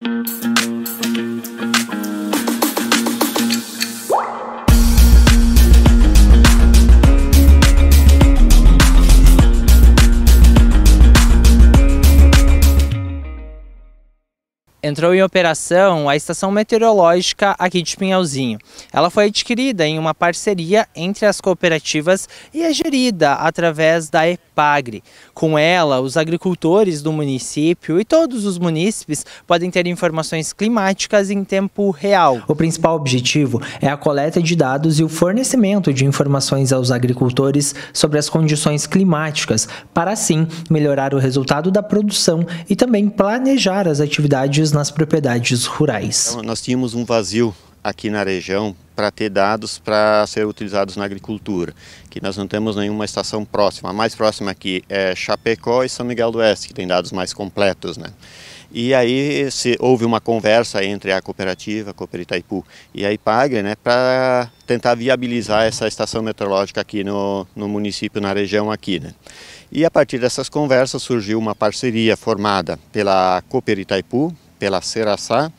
Música entrou em operação a estação meteorológica aqui de Pinhalzinho. Ela foi adquirida em uma parceria entre as cooperativas e é gerida através da EPAGRE. Com ela, os agricultores do município e todos os munícipes podem ter informações climáticas em tempo real. O principal objetivo é a coleta de dados e o fornecimento de informações aos agricultores sobre as condições climáticas, para assim melhorar o resultado da produção e também planejar as atividades nas propriedades rurais. Então, nós tínhamos um vazio aqui na região para ter dados para ser utilizados na agricultura, que nós não temos nenhuma estação próxima. A mais próxima aqui é Chapecó e São Miguel do Oeste, que tem dados mais completos, né? E aí se houve uma conversa entre a cooperativa, a Cooper Itaipu e a Ipagre, né, para tentar viabilizar essa estação meteorológica aqui no, no município, na região aqui, né? E a partir dessas conversas surgiu uma parceria formada pela Cooper Itaipu, pela Seraçá,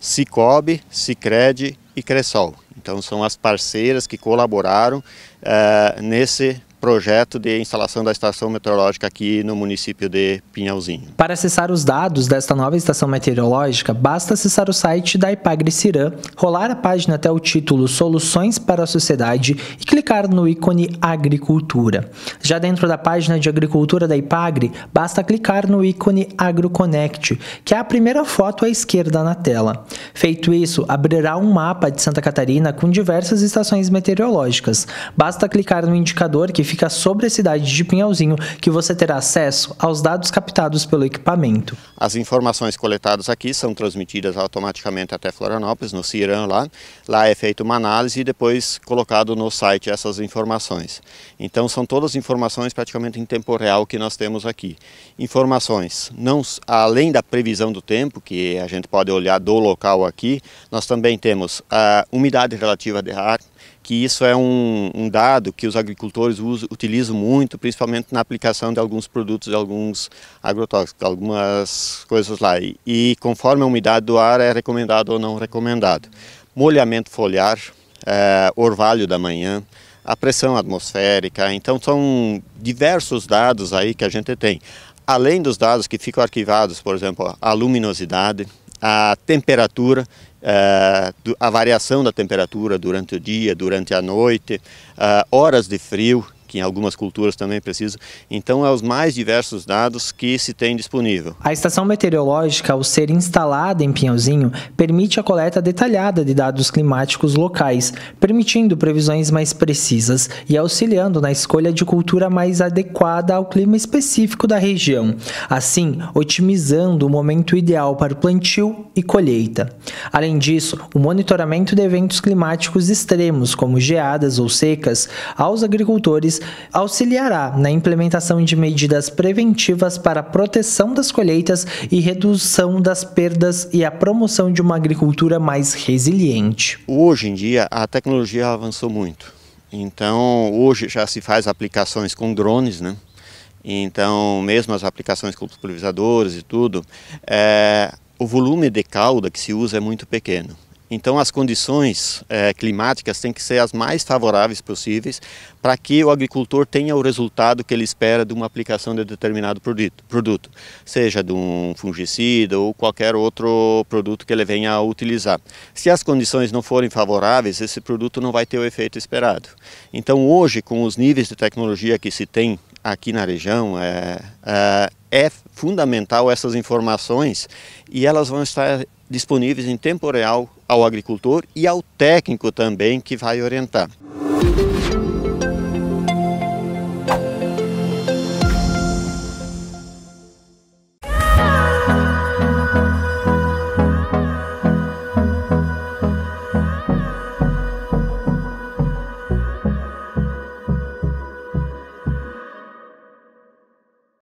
Cicobi, Cicred e Cressol. Então são as parceiras que colaboraram uh, nesse projeto de instalação da estação meteorológica aqui no município de Pinhalzinho. Para acessar os dados desta nova estação meteorológica, basta acessar o site da Ipagre Cirã, rolar a página até o título Soluções para a Sociedade e clicar no ícone Agricultura. Já dentro da página de Agricultura da Ipagre, basta clicar no ícone AgroConnect, que é a primeira foto à esquerda na tela. Feito isso, abrirá um mapa de Santa Catarina com diversas estações meteorológicas. Basta clicar no indicador que fica sobre a cidade de Pinhalzinho, que você terá acesso aos dados captados pelo equipamento. As informações coletadas aqui são transmitidas automaticamente até Florianópolis, no CIRAM lá. Lá é feita uma análise e depois colocado no site essas informações. Então são todas informações praticamente em tempo real que nós temos aqui. Informações, não além da previsão do tempo, que a gente pode olhar do local aqui, nós também temos a umidade relativa de ar, que isso é um, um dado que os agricultores usam, utilizam muito, principalmente na aplicação de alguns produtos, de alguns agrotóxicos, algumas coisas lá. E, conforme a umidade do ar é recomendado ou não recomendado. Molhamento foliar, é, orvalho da manhã, a pressão atmosférica. Então são diversos dados aí que a gente tem. Além dos dados que ficam arquivados, por exemplo, a luminosidade, a temperatura eh, a variação da temperatura durante o dia, durante a noite, eh, horas de frio, que em algumas culturas também precisa. Então, é os mais diversos dados que se tem disponível. A estação meteorológica, ao ser instalada em Pinhãozinho, permite a coleta detalhada de dados climáticos locais, permitindo previsões mais precisas e auxiliando na escolha de cultura mais adequada ao clima específico da região, assim otimizando o momento ideal para o plantio e colheita. Além disso, o monitoramento de eventos climáticos extremos, como geadas ou secas, aos agricultores auxiliará na implementação de medidas preventivas para a proteção das colheitas e redução das perdas e a promoção de uma agricultura mais resiliente. Hoje em dia, a tecnologia avançou muito. Então, hoje já se faz aplicações com drones, né? Então, mesmo as aplicações com pulverizadores e tudo, é, o volume de cauda que se usa é muito pequeno. Então, as condições eh, climáticas têm que ser as mais favoráveis possíveis para que o agricultor tenha o resultado que ele espera de uma aplicação de determinado produto, produto, seja de um fungicida ou qualquer outro produto que ele venha a utilizar. Se as condições não forem favoráveis, esse produto não vai ter o efeito esperado. Então, hoje, com os níveis de tecnologia que se tem aqui na região, é, é é fundamental essas informações e elas vão estar disponíveis em tempo real ao agricultor e ao técnico também que vai orientar.